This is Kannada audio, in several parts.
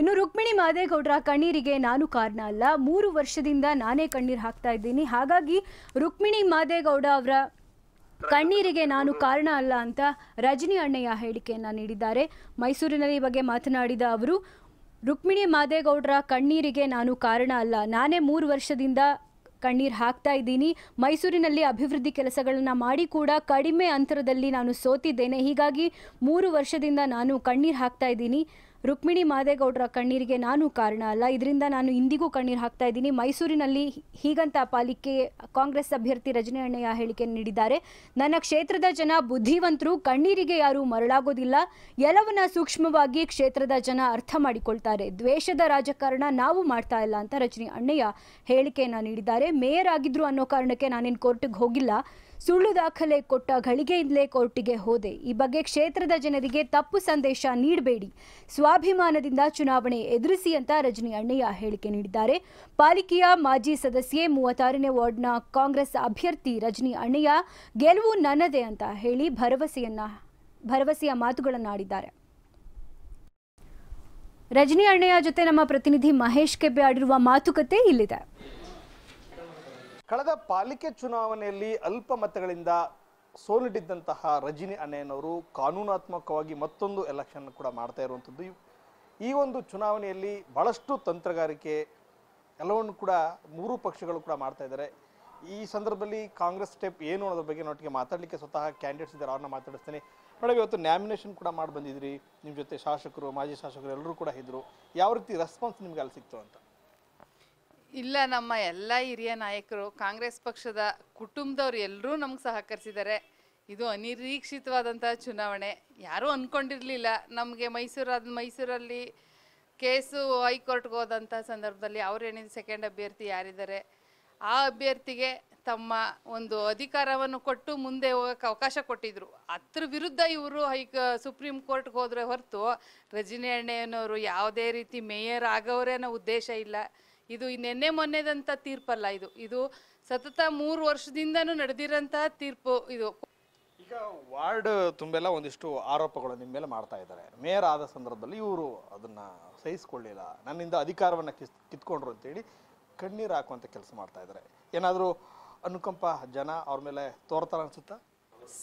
ಇನ್ನು ರುಕ್ಮಿಣಿ ಮಾದೇಗೌಡ್ರ ಕಣ್ಣೀರಿಗೆ ನಾನು ಕಾರಣ ಅಲ್ಲ ಮೂರು ವರ್ಷದಿಂದ ನಾನೇ ಕಣ್ಣೀರು ಹಾಕ್ತಾ ಇದ್ದೀನಿ ಹಾಗಾಗಿ ರುಕ್ಮಿಣಿ ಮಾದೇಗೌಡ ಅವರ ಕಣ್ಣೀರಿಗೆ ನಾನು ಕಾರಣ ಅಲ್ಲ ಅಂತ ರಜನಿ ಅಣ್ಣಯ್ಯ ಹೇಳಿಕೆಯನ್ನ ನೀಡಿದ್ದಾರೆ ಮೈಸೂರಿನಲ್ಲಿ ಈ ಬಗ್ಗೆ ಮಾತನಾಡಿದ ಅವರು ರುಕ್ಮಿಣಿ ಮಾದೇಗೌಡರ ಕಣ್ಣೀರಿಗೆ ನಾನು ಕಾರಣ ಅಲ್ಲ ನಾನೇ ಮೂರು ವರ್ಷದಿಂದ ಕಣ್ಣೀರು ಹಾಕ್ತಾ ಇದ್ದೀನಿ ಮೈಸೂರಿನಲ್ಲಿ ಅಭಿವೃದ್ಧಿ ಕೆಲಸಗಳನ್ನು ಮಾಡಿ ಕೂಡ ಕಡಿಮೆ ಅಂತರದಲ್ಲಿ ನಾನು ಸೋತಿದ್ದೇನೆ ಹೀಗಾಗಿ ಮೂರು ವರ್ಷದಿಂದ ನಾನು ಕಣ್ಣೀರು ಹಾಕ್ತಾ ಇದ್ದೀನಿ ರುಕ್ಮಿಣಿ ಮಾದೇಗೌಡರ ಕಣ್ಣೀರಿಗೆ ನಾನು ಕಾರಣ ಅಲ್ಲ ಇದರಿಂದ ನಾನು ಇಂದಿಗೂ ಕಣ್ಣೀರು ಹಾಕ್ತಾ ಇದ್ದೀನಿ ಮೈಸೂರಿನಲ್ಲಿ ಹೀಗಂತ ಪಾಲಿಕೆ ಕಾಂಗ್ರೆಸ್ ಅಭ್ಯರ್ಥಿ ರಜನಿಯಣ್ಣಯ್ಯ ಹೇಳಿಕೆ ನೀಡಿದ್ದಾರೆ ನನ್ನ ಕ್ಷೇತ್ರದ ಜನ ಬುದ್ಧಿವಂತರು ಕಣ್ಣೀರಿಗೆ ಯಾರು ಮರಳಾಗೋದಿಲ್ಲ ಎಲ್ಲವನ್ನ ಸೂಕ್ಷ್ಮವಾಗಿ ಕ್ಷೇತ್ರದ ಜನ ಅರ್ಥ ಮಾಡಿಕೊಳ್ತಾರೆ ದ್ವೇಷದ ರಾಜಕಾರಣ ನಾವು ಮಾಡ್ತಾ ಇಲ್ಲ ಅಂತ ರಜನಿ ಅಣ್ಣಯ್ಯ ಹೇಳಿಕೆಯನ್ನು ನೀಡಿದ್ದಾರೆ ಮೇಯರ್ ಆಗಿದ್ರು ಅನ್ನೋ ಕಾರಣಕ್ಕೆ ನಾನೇನು ಕೋರ್ಟ್ಗೆ ಹೋಗಿಲ್ಲ ಸುಳ್ಳು ದಾಖಲೆ ಕೊಟ್ಟ ಘಳಿಗೆಯಿಂದಲೇ ಕೋರ್ಟಿಗೆ ಹೋದೆ ಈ ಬಗ್ಗೆ ಕ್ಷೇತ್ರದ ಜನರಿಗೆ ತಪ್ಪು ಸಂದೇಶ ನೀಡಬೇಡಿ ಸ್ವಾಭಿಮಾನದಿಂದ ಚುನಾವಣೆ ಎದುರಿಸಿ ಅಂತ ರಜನಿ ಅಣ್ಣಯ್ಯ ಹೇಳಿಕೆ ನೀಡಿದ್ದಾರೆ ಪಾಲಿಕೆಯ ಮಾಜಿ ಸದಸ್ಯೆ ಮೂವತ್ತಾರನೇ ವಾರ್ಡ್ನ ಕಾಂಗ್ರೆಸ್ ಅಭ್ಯರ್ಥಿ ರಜನಿ ಅಣ್ಣಯ್ಯ ಗೆಲುವು ನನ್ನದೇ ಅಂತ ಹೇಳಿ ಭರವಸೆಯನ್ನ ಭರವಸೆಯ ಮಾತುಗಳನ್ನಾಡಿದ್ದಾರೆ ರಜನಿ ಅಣ್ಣಯ್ಯ ಜೊತೆ ನಮ್ಮ ಪ್ರತಿನಿಧಿ ಮಹೇಶ್ ಕೆಬ್ಬೆ ಆಡಿರುವ ಮಾತುಕತೆ ಇಲ್ಲಿದೆ ಕಳೆದ ಪಾಲಿಕೆ ಚುನಾವಣೆಯಲ್ಲಿ ಅಲ್ಪ ಮತಗಳಿಂದ ಸೋಲಿಟ್ಟಿದ್ದಂತಹ ರಜಿನಿ ಅಣ್ಣಯ್ಯನವರು ಕಾನೂನಾತ್ಮಕವಾಗಿ ಮತ್ತೊಂದು ಎಲೆಕ್ಷನ್ ಕೂಡ ಮಾಡ್ತಾ ಇರುವಂಥದ್ದು ಈ ಒಂದು ಚುನಾವಣೆಯಲ್ಲಿ ಭಾಳಷ್ಟು ತಂತ್ರಗಾರಿಕೆ ಎಲ್ಲವನ್ನು ಕೂಡ ಮೂರು ಪಕ್ಷಗಳು ಕೂಡ ಮಾಡ್ತಾ ಇದ್ದಾರೆ ಈ ಸಂದರ್ಭದಲ್ಲಿ ಕಾಂಗ್ರೆಸ್ ಸ್ಟೆಪ್ ಏನು ಅನ್ನೋದ್ರ ಬಗ್ಗೆ ನೋಟಿಗೆ ಮಾತಾಡಲಿಕ್ಕೆ ಸ್ವತಃ ಕ್ಯಾಂಡಿಡೇಟ್ಸ್ ಇದ್ದಾರೆ ಅವ್ರನ್ನ ಮಾತಾಡಿಸ್ತೇನೆ ಮೇಡಮ್ ಇವತ್ತು ನ್ಯಾಮಿನೇಷನ್ ಕೂಡ ಮಾಡಿ ಬಂದಿದ್ರಿ ನಿಮ್ಮ ಜೊತೆ ಶಾಸಕರು ಮಾಜಿ ಶಾಸಕರು ಎಲ್ಲರೂ ಕೂಡ ಇದ್ದರು ಯಾವ ರೀತಿ ರೆಸ್ಪಾನ್ಸ್ ನಿಮ್ಗೆ ಅಲ್ಲಿ ಸಿಕ್ತು ಅಂತ ಇಲ್ಲ ನಮ್ಮ ಎಲ್ಲ ಹಿರಿಯ ನಾಯಕರು ಕಾಂಗ್ರೆಸ್ ಪಕ್ಷದ ಕುಟುಂಬದವ್ರು ಎಲ್ಲರೂ ನಮ್ಗೆ ಸಹಕರಿಸಿದ್ದಾರೆ ಇದು ಅನಿರೀಕ್ಷಿತವಾದಂತಹ ಚುನಾವಣೆ ಯಾರೂ ಅಂದ್ಕೊಂಡಿರಲಿಲ್ಲ ನಮಗೆ ಮೈಸೂರಾದ ಮೈಸೂರಲ್ಲಿ ಕೇಸು ಹೈಕೋರ್ಟ್ಗೆ ಹೋದಂಥ ಸಂದರ್ಭದಲ್ಲಿ ಏನಿದೆ ಸೆಕೆಂಡ್ ಅಭ್ಯರ್ಥಿ ಯಾರಿದ್ದಾರೆ ಆ ಅಭ್ಯರ್ಥಿಗೆ ತಮ್ಮ ಒಂದು ಅಧಿಕಾರವನ್ನು ಕೊಟ್ಟು ಮುಂದೆ ಹೋಗೋಕ್ಕೆ ಅವಕಾಶ ಕೊಟ್ಟಿದ್ರು ಅದ್ರ ವಿರುದ್ಧ ಇವರು ಹೈಕ ಸುಪ್ರೀಂ ಕೋರ್ಟ್ಗೆ ಹೋದ್ರೆ ಹೊರತು ರಜನಿ ಅಣ್ಣಯ್ಯನವರು ಯಾವುದೇ ರೀತಿ ಮೇಯರ್ ಆಗೋರೇನೋ ಉದ್ದೇಶ ಇಲ್ಲ ಇದು ನಿನ್ನೆ ಮೊನ್ನೆದಂಥ ತೀರ್ಪಲ್ಲ ಇದು ಇದು ಸತತ ಮೂರು ವರ್ಷದಿಂದನೂ ನಡೆದಿರೋಂತಹ ತೀರ್ಪು ಇದು ಈಗ ವಾರ್ಡ್ ತುಂಬೆಲ್ಲ ಒಂದಿಷ್ಟು ಆರೋಪಗಳು ನಿಮ್ಮ ಮೇಲೆ ಮಾಡ್ತಾ ಇದ್ದಾರೆ ಮೇಯರ್ ಆದ ಸಂದರ್ಭದಲ್ಲಿ ಇವರು ಅದನ್ನ ಸಹಿಸಿಕೊಳ್ಳಿಲ್ಲ ನನ್ನಿಂದ ಅಧಿಕಾರವನ್ನು ಕಿಸ್ ಕಿತ್ಕೊಂಡ್ರು ಅಂತೇಳಿ ಕಣ್ಣೀರು ಹಾಕುವಂತ ಕೆಲಸ ಮಾಡ್ತಾ ಇದ್ದಾರೆ ಏನಾದರೂ ಅನುಕಂಪ ಜನ ಅವ್ರ ಮೇಲೆ ತೋರ್ತಾರ ಅನ್ಸುತ್ತಾ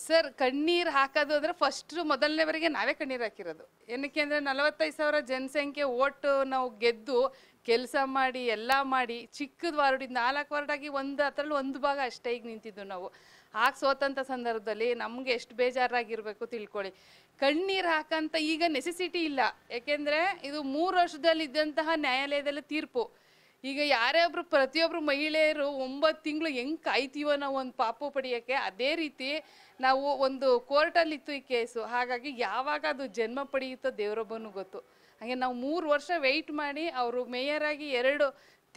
ಸರ್ ಕಣ್ಣೀರು ಹಾಕೋದು ಅಂದರೆ ಫಸ್ಟು ಮೊದಲನೇವರೆಗೆ ನಾವೇ ಕಣ್ಣೀರು ಹಾಕಿರೋದು ಏನಕ್ಕೆ ಅಂದರೆ ನಲವತ್ತೈದು ಸಾವಿರ ಜನಸಂಖ್ಯೆ ಓಟು ನಾವು ಗೆದ್ದು ಕೆಲಸ ಮಾಡಿ ಎಲ್ಲ ಮಾಡಿ ಚಿಕ್ಕದ ವಾರ್ಡ್ ನಾಲ್ಕು ವಾರ್ಡಾಗಿ ಒಂದು ಅದರಲ್ಲಿ ಒಂದು ಭಾಗ ಅಷ್ಟೇ ಈಗ ನಿಂತಿದ್ದು ನಾವು ಹಾಕಿ ಸೋತಂಥ ಸಂದರ್ಭದಲ್ಲಿ ನಮಗೆ ಎಷ್ಟು ಬೇಜಾರಾಗಿರಬೇಕು ತಿಳ್ಕೊಳ್ಳಿ ಕಣ್ಣೀರು ಹಾಕಂತ ಈಗ ನೆಸೆಸಿಟಿ ಇಲ್ಲ ಯಾಕೆಂದರೆ ಇದು ಮೂರು ವರ್ಷದಲ್ಲಿ ಇದ್ದಂತಹ ನ್ಯಾಯಾಲಯದಲ್ಲಿ ತೀರ್ಪು ಈಗ ಯಾರೇ ಒಬ್ರು ಪ್ರತಿಯೊಬ್ರು ಮಹಿಳೆಯರು ಒಂಬತ್ತು ತಿಂಗಳು ಹೆಂಗೆ ಕಾಯ್ತೀವೋ ನಾವು ಒಂದು ಪಾಪ ಪಡೆಯೋಕ್ಕೆ ಅದೇ ರೀತಿ ನಾವು ಒಂದು ಕೋರ್ಟಲ್ಲಿ ಇತ್ತು ಈ ಕೇಸು ಹಾಗಾಗಿ ಯಾವಾಗ ಅದು ಜನ್ಮ ಪಡೆಯುತ್ತೋ ದೇವರೊಬ್ಬನು ಗೊತ್ತು ಹಾಗೆ ನಾವು ಮೂರು ವರ್ಷ ವೆಯ್ಟ್ ಮಾಡಿ ಅವರು ಮೇಯರ್ ಆಗಿ ಎರಡು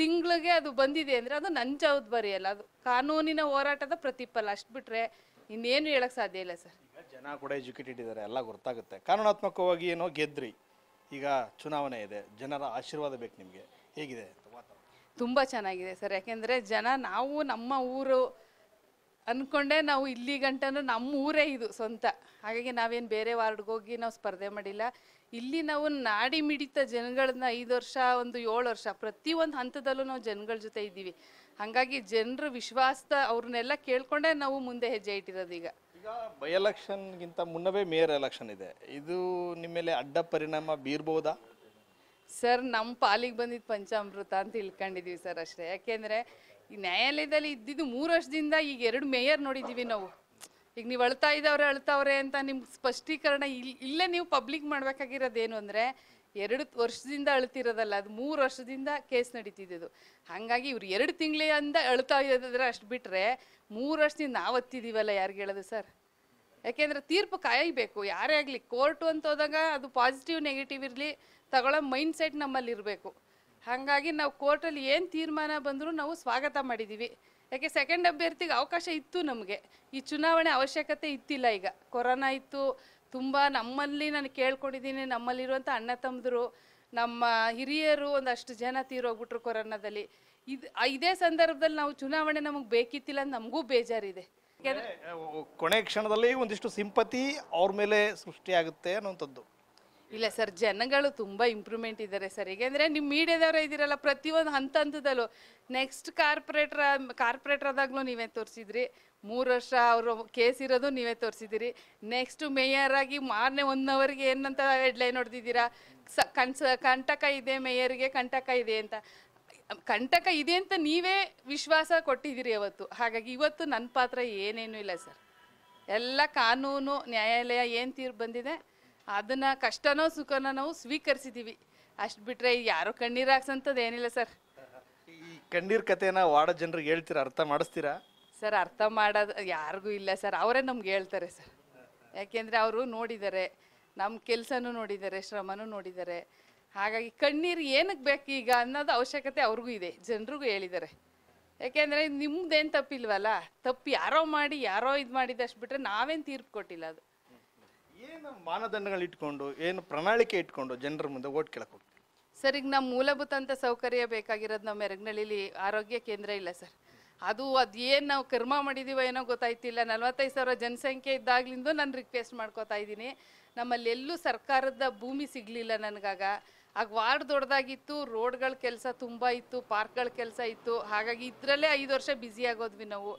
ತಿಂಗಳಿಗೆ ಅದು ಬಂದಿದೆ ಅಂದರೆ ಅದು ನನ್ನ ಜವಾಬ್ದಾರಿ ಅಲ್ಲ ಅದು ಕಾನೂನಿನ ಹೋರಾಟದ ಪ್ರತಿಫಲ ಅಷ್ಟು ಬಿಟ್ರೆ ಇನ್ನೇನು ಹೇಳಕ್ಕೆ ಸಾಧ್ಯ ಇಲ್ಲ ಸರ್ ಜನ ಕೂಡ ಎಜುಕೇಟೆಡ್ ಇದ್ದಾರೆ ಎಲ್ಲ ಗೊತ್ತಾಗುತ್ತೆ ಕಾನೂನಾತ್ಮಕವಾಗಿ ಏನೋ ಗೆದ್ರಿ ಈಗ ಚುನಾವಣೆ ಇದೆ ಜನರ ಆಶೀರ್ವಾದ ಬೇಕು ನಿಮಗೆ ಹೇಗಿದೆ ತುಂಬ ಚೆನ್ನಾಗಿದೆ ಸರ್ ಯಾಕೆಂದರೆ ಜನ ನಾವು ನಮ್ಮ ಊರು ಅಂದ್ಕೊಂಡೆ ನಾವು ಇಲ್ಲಿ ಗಂಟನೂ ನಮ್ಮ ಊರೇ ಇದು ಸ್ವಂತ ಹಾಗಾಗಿ ನಾವೇನು ಬೇರೆ ವಾರ್ಡ್ಗೆ ಹೋಗಿ ನಾವು ಸ್ಪರ್ಧೆ ಮಾಡಿಲ್ಲ ಇಲ್ಲಿ ನಾವು ನಾಡಿ ಮಿಡಿತ ಜನಗಳನ್ನ ಐದು ವರ್ಷ ಒಂದು ಏಳು ವರ್ಷ ಪ್ರತಿ ಒಂದು ಹಂತದಲ್ಲೂ ನಾವು ಜನಗಳ ಜೊತೆ ಇದ್ದೀವಿ ಹಾಗಾಗಿ ಜನರ ವಿಶ್ವಾಸದ ಅವ್ರನ್ನೆಲ್ಲ ಕೇಳ್ಕೊಂಡೆ ನಾವು ಮುಂದೆ ಹೆಜ್ಜೆ ಇಟ್ಟಿರೋದು ಈಗ ಬೈ ಬೈ ಎಲೆಕ್ಷನ್ಗಿಂತ ಮುನ್ನವೇ ಮೇಯರ್ ಎಲೆಕ್ಷನ್ ಇದೆ ಇದು ನಿಮ್ಮ ಮೇಲೆ ಅಡ್ಡ ಪರಿಣಾಮ ಬೀರ್ಬೋದಾ ಸರ್ ನಮ್ಮ ಪಾಲಿಗೆ ಬಂದಿದ್ದು ಪಂಚಾಮೃತ ಅಂತ ತಿಳ್ಕೊಂಡಿದ್ದೀವಿ ಸರ್ ಅಷ್ಟೇ ಯಾಕೆಂದರೆ ಈ ನ್ಯಾಯಾಲಯದಲ್ಲಿ ಇದ್ದಿದ್ದು ಮೂರು ವರ್ಷದಿಂದ ಈಗ ಎರಡು ಮೇಯರ್ ನೋಡಿದ್ದೀವಿ ನಾವು ಈಗ ನೀವು ಅಳ್ತಾ ಇದ್ದವ್ರೆ ಅಳ್ತಾವ್ರೆ ಅಂತ ನಿಮ್ಗೆ ಸ್ಪಷ್ಟೀಕರಣ ಇಲ್ಲಿ ಇಲ್ಲೇ ನೀವು ಪಬ್ಲಿಕ್ ಮಾಡಬೇಕಾಗಿರೋದೇನು ಅಂದರೆ ಎರಡು ವರ್ಷದಿಂದ ಅಳ್ತಿರೋದಲ್ಲ ಅದು ಮೂರು ವರ್ಷದಿಂದ ಕೇಸ್ ನಡೀತಿದ್ದು ಹಾಗಾಗಿ ಇವ್ರು ಎರಡು ತಿಂಗಳಿಂದ ಅಳ್ತಾ ಇದ್ರೆ ಅಷ್ಟು ಬಿಟ್ಟರೆ ಮೂರು ವರ್ಷದಿಂದ ನಾವು ಹತ್ತಿದ್ದೀವಲ್ಲ ಯಾರಿಗೆ ಹೇಳೋದು ಸರ್ ಯಾಕೆಂದರೆ ತೀರ್ಪು ಕಾಯಬೇಕು ಯಾರೇ ಆಗಲಿ ಕೋರ್ಟು ಅಂತ ಹೋದಾಗ ಅದು ಪಾಸಿಟಿವ್ ನೆಗೆಟಿವ್ ಇರಲಿ ತಗೊಳ್ಳೋ ಮೈಂಡ್ ಸೆಟ್ ನಮ್ಮಲ್ಲಿ ಇರಬೇಕು ಹಾಗಾಗಿ ನಾವು ಕೋರ್ಟಲ್ಲಿ ಏನು ತೀರ್ಮಾನ ಬಂದರೂ ನಾವು ಸ್ವಾಗತ ಮಾಡಿದ್ದೀವಿ ಯಾಕೆ ಸೆಕೆಂಡ್ ಅಭ್ಯರ್ಥಿಗೆ ಅವಕಾಶ ಇತ್ತು ನಮಗೆ ಈ ಚುನಾವಣೆ ಅವಶ್ಯಕತೆ ಇತ್ತಿಲ್ಲ ಈಗ ಕೊರೋನಾ ಇತ್ತು ತುಂಬ ನಮ್ಮಲ್ಲಿ ನಾನು ಕೇಳ್ಕೊಂಡಿದ್ದೀನಿ ನಮ್ಮಲ್ಲಿರುವಂಥ ಅಣ್ಣ ತಮ್ಮದರು ನಮ್ಮ ಹಿರಿಯರು ಒಂದಷ್ಟು ಜನ ತೀರೋಗ್ಬಿಟ್ರು ಕೊರೋನಾದಲ್ಲಿ ಇದು ಇದೇ ಸಂದರ್ಭದಲ್ಲಿ ನಾವು ಚುನಾವಣೆ ನಮಗೆ ಬೇಕಿತ್ತಿಲ್ಲ ನಮಗೂ ಬೇಜಾರಿದೆ ಕೊನೆ ಕ್ಷಣದಲ್ಲಿ ಒಂದಿಷ್ಟು ಸಿಂಪತಿ ಅವ್ರ ಮೇಲೆ ಸೃಷ್ಟಿಯಾಗುತ್ತೆ ಅನ್ನೋಂಥದ್ದು ಇಲ್ಲ ಸರ್ ಜನಗಳು ತುಂಬ ಇಂಪ್ರೂವ್ಮೆಂಟ್ ಇದ್ದಾರೆ ಸರ್ ಅಂದರೆ ನಿಮ್ಮ ಮೀಡಿಯಾದವರೇ ಇದ್ದೀರಲ್ಲ ಪ್ರತಿಯೊಂದು ಹಂತ ಹಂತದಲ್ಲೂ ನೆಕ್ಸ್ಟ್ ಕಾರ್ಪೊರೇಟ್ರ್ ಕಾರ್ಪೊರೇಟ್ರ್ ಆದಾಗಲೂ ನೀವೇ ತೋರಿಸಿದ್ರಿ ಮೂರು ವರ್ಷ ಅವರು ಕೇಸ್ ಇರೋದು ನೀವೇ ತೋರಿಸಿದ್ದೀರಿ ನೆಕ್ಸ್ಟ್ ಮೇಯರ್ ಆಗಿ ಮಾರನೇ ಒನ್ ಅವರಿಗೆ ಏನಂತ ಹೆಡ್ಲೈನ್ ಹೊಡೆದಿದ್ದೀರಾ ಸ ಕನ್ಸ ಕಂಟಕ ಇದೆ ಮೇಯರ್ಗೆ ಕಂಟಕ ಇದೆ ಅಂತ ಕಂಟಕ ಇದೆ ಅಂತ ನೀವೇ ವಿಶ್ವಾಸ ಕೊಟ್ಟಿದ್ದೀರಿ ಅವತ್ತು ಹಾಗಾಗಿ ಇವತ್ತು ನನ್ನ ಪಾತ್ರ ಏನೇನೂ ಇಲ್ಲ ಸರ್ ಎಲ್ಲ ಕಾನೂನು ನ್ಯಾಯಾಲಯ ಏನು ತೀರ್ಪು ಬಂದಿದೆ ಅದನ್ನು ಕಷ್ಟನೋ ಸುಖನೋ ನಾವು ಸ್ವೀಕರಿಸಿದ್ದೀವಿ ಅಷ್ಟು ಬಿಟ್ಟರೆ ಯಾರು ಕಣ್ಣೀರು ಹಾಕ್ಸಂಥದ್ದು ಏನಿಲ್ಲ ಸರ್ ಈ ಕಣ್ಣೀರ್ ಕಥೆನ ವಾಡ ಜನರಿಗೆ ಹೇಳ್ತೀರಾ ಅರ್ಥ ಮಾಡಿಸ್ತೀರಾ ಸರ್ ಅರ್ಥ ಮಾಡೋದು ಯಾರಿಗೂ ಇಲ್ಲ ಸರ್ ಅವರೇ ನಮ್ಗೆ ಹೇಳ್ತಾರೆ ಸರ್ ಯಾಕೆಂದರೆ ಅವರು ನೋಡಿದ್ದಾರೆ ನಮ್ಮ ಕೆಲಸನೂ ನೋಡಿದ್ದಾರೆ ಶ್ರಮನೂ ನೋಡಿದ್ದಾರೆ ಹಾಗಾಗಿ ಕಣ್ಣೀರು ಏನಕ್ಕೆ ಬೇಕು ಈಗ ಅನ್ನೋದು ಅವಶ್ಯಕತೆ ಅವ್ರಿಗೂ ಇದೆ ಜನರಿಗೂ ಹೇಳಿದ್ದಾರೆ ಯಾಕೆಂದರೆ ನಿಮ್ದೇನು ತಪ್ಪಿಲ್ವಲ್ಲ ತಪ್ಪು ಯಾರೋ ಮಾಡಿ ಯಾರೋ ಇದು ಮಾಡಿದಷ್ಟು ಬಿಟ್ಟರೆ ನಾವೇನು ತೀರ್ಪು ಕೊಟ್ಟಿಲ್ಲ ಅದು ಏನು ಮಾನದಂಡಗಳು ಇಟ್ಕೊಂಡು ಏನು ಪ್ರಣಾಳಿಕೆ ಇಟ್ಕೊಂಡು ಜನರ ಮುಂದೆ ಓಟ್ ಕೇಳಕ್ಕೆ ಸರ್ ಈಗ ನಮ್ಮ ಮೂಲಭೂತ ಅಂತ ಸೌಕರ್ಯ ಬೇಕಾಗಿರೋದು ನಮ್ಮ ಎರಗ್ನಳ್ಳಿಲಿ ಆರೋಗ್ಯ ಕೇಂದ್ರ ಇಲ್ಲ ಸರ್ ಅದು ಅದೇನು ನಾವು ಕರ್ಮ ಮಾಡಿದೀವೋ ಏನೋ ಗೊತ್ತಾಯ್ತಿಲ್ಲ ನಲ್ವತ್ತೈದು ಸಾವಿರ ಜನಸಂಖ್ಯೆ ಇದ್ದಾಗ್ಲಿಂದ ನಾನು ರಿಕ್ವೆಸ್ಟ್ ಮಾಡ್ಕೋತಾ ಇದ್ದೀನಿ ನಮ್ಮಲ್ಲೆಲ್ಲೂ ಸರ್ಕಾರದ ಭೂಮಿ ಸಿಗಲಿಲ್ಲ ನನಗಾಗ ಆಗ ವಾರ್ಡ್ ದೊಡ್ಡದಾಗಿತ್ತು ರೋಡ್ಗಳ ಕೆಲಸ ತುಂಬ ಇತ್ತು ಪಾರ್ಕ್ಗಳ ಕೆಲಸ ಇತ್ತು ಹಾಗಾಗಿ ಇದರಲ್ಲೇ ಐದು ವರ್ಷ ಬ್ಯುಸಿ ಆಗೋದ್ವಿ ನಾವು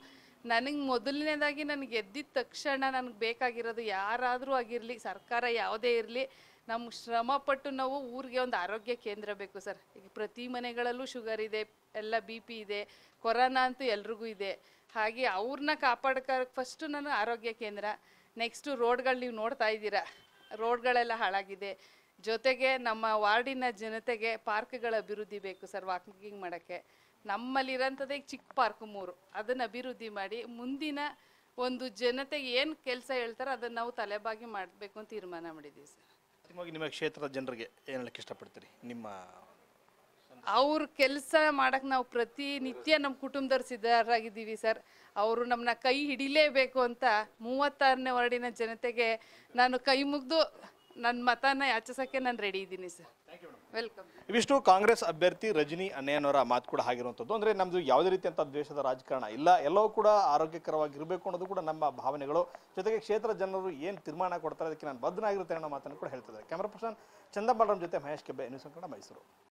ನನಗೆ ಮೊದಲನೇದಾಗಿ ನನಗೆ ಎದ್ದಿದ ತಕ್ಷಣ ನನಗೆ ಬೇಕಾಗಿರೋದು ಯಾರಾದರೂ ಆಗಿರಲಿ ಸರ್ಕಾರ ಯಾವುದೇ ಇರಲಿ ನಮ್ಮ ಶ್ರಮಪಟ್ಟು ನಾವು ಊರಿಗೆ ಒಂದು ಆರೋಗ್ಯ ಕೇಂದ್ರ ಬೇಕು ಸರ್ ಈಗ ಪ್ರತಿ ಮನೆಗಳಲ್ಲೂ ಶುಗರ್ ಇದೆ ಎಲ್ಲ ಬಿ ಪಿ ಇದೆ ಕೊರೋನಾ ಅಂತೂ ಎಲ್ರಿಗೂ ಇದೆ ಹಾಗೆ ಅವ್ರನ್ನ ಕಾಪಾಡ್ಕೋಕ್ಕೆ ಫಸ್ಟು ನಾನು ಆರೋಗ್ಯ ಕೇಂದ್ರ ನೆಕ್ಸ್ಟು ರೋಡ್ಗಳು ನೀವು ನೋಡ್ತಾ ಇದ್ದೀರಾ ರೋಡ್ಗಳೆಲ್ಲ ಹಾಳಾಗಿದೆ ಜೊತೆಗೆ ನಮ್ಮ ವಾರ್ಡಿನ ಜನತೆಗೆ ಪಾರ್ಕ್ಗಳ ಅಭಿವೃದ್ಧಿ ಬೇಕು ಸರ್ ವಾಕಿಂಗ್ ಮಾಡೋಕ್ಕೆ ನಮ್ಮಲ್ಲಿರೋಂಥದ್ದೇ ಚಿಕ್ಕ ಪಾರ್ಕ್ ಮೂರು ಅದನ್ನು ಅಭಿವೃದ್ಧಿ ಮಾಡಿ ಮುಂದಿನ ಒಂದು ಜನತೆಗೆ ಏನು ಕೆಲಸ ಹೇಳ್ತಾರೋ ಅದನ್ನು ನಾವು ತಲೆಬಾಗಿ ಮಾಡಬೇಕು ಅಂತ ತೀರ್ಮಾನ ಮಾಡಿದ್ದೀವಿ ಸರ್ ನಿಮ್ಮ ಕ್ಷೇತ್ರದ ಜನರಿಗೆ ಏನು ಹೇಳಕ್ಕೆ ಇಷ್ಟಪಡ್ತೀರಿ ನಿಮ್ಮ ಅವ್ರ ಕೆಲಸ ಮಾಡಕ್ ನಾವು ಪ್ರತಿನಿತ್ಯ ನಮ್ಮ ಕುಟುಂಬದವ್ರ ಸಿದ್ಧರಾಗಿದ್ದೀವಿ ಸರ್ ಅವರು ನಮ್ಮನ್ನ ಕೈ ಹಿಡಿಲೇಬೇಕು ಅಂತ ಮೂವತ್ತಾರನೇ ವರ್ಡಿನ ಜನತೆಗೆ ನಾನು ಕೈ ಮುಗಿದು ನನ್ನ ಮತನ ಯಾಚಿಸೋಕ್ಕೆ ನಾನು ರೆಡಿ ಇದ್ದೀನಿ ಸರ್ ವೆಲ್ಕಮ್ ಇವಿಷ್ಟು ಕಾಂಗ್ರೆಸ್ ಅಭ್ಯರ್ಥಿ ರಜನಿ ಅನ್ನಯ್ಯನವರ ಮಾತು ಕೂಡ ಆಗಿರುವಂಥದ್ದು ಅಂದರೆ ನಮ್ಮದು ಯಾವುದೇ ರೀತಿಯಂಥ ದ್ವೇಷದ ರಾಜಕಾರಣ ಇಲ್ಲ ಎಲ್ಲವೂ ಕೂಡ ಆರೋಗ್ಯಕರವಾಗಿರಬೇಕು ಅನ್ನೋದು ಕೂಡ ನಮ್ಮ ಭಾವನೆಗಳು ಜೊತೆಗೆ ಕ್ಷೇತ್ರ ಜನರು ಏನು ತೀರ್ಮಾನ ಕೊಡ್ತಾರೆ ಅದಕ್ಕೆ ನಾನು ಬದ್ಧನಾಗಿರುತ್ತೆ ಅನ್ನೋ ಮಾತನ್ನು ಕೂಡ ಹೇಳ್ತಿದ್ದಾರೆ ಕ್ಯಾಮ್ರಾ ಪರ್ಸನ್ ಚಂದಬಾಲರಾಮ್ ಜೊತೆ ಮಹೇಶ್ ಕೆಬ್ಬೆ ಕೂಡ ಮೈಸೂರು